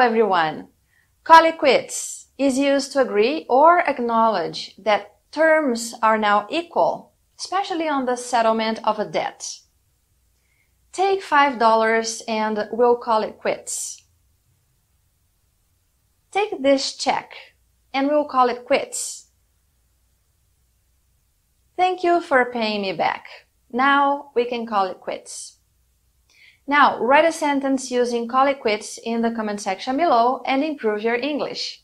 everyone. Call it quits is used to agree or acknowledge that terms are now equal, especially on the settlement of a debt. Take $5 and we'll call it quits. Take this check and we'll call it quits. Thank you for paying me back. Now we can call it quits. Now, write a sentence using colloquies in the comment section below and improve your English.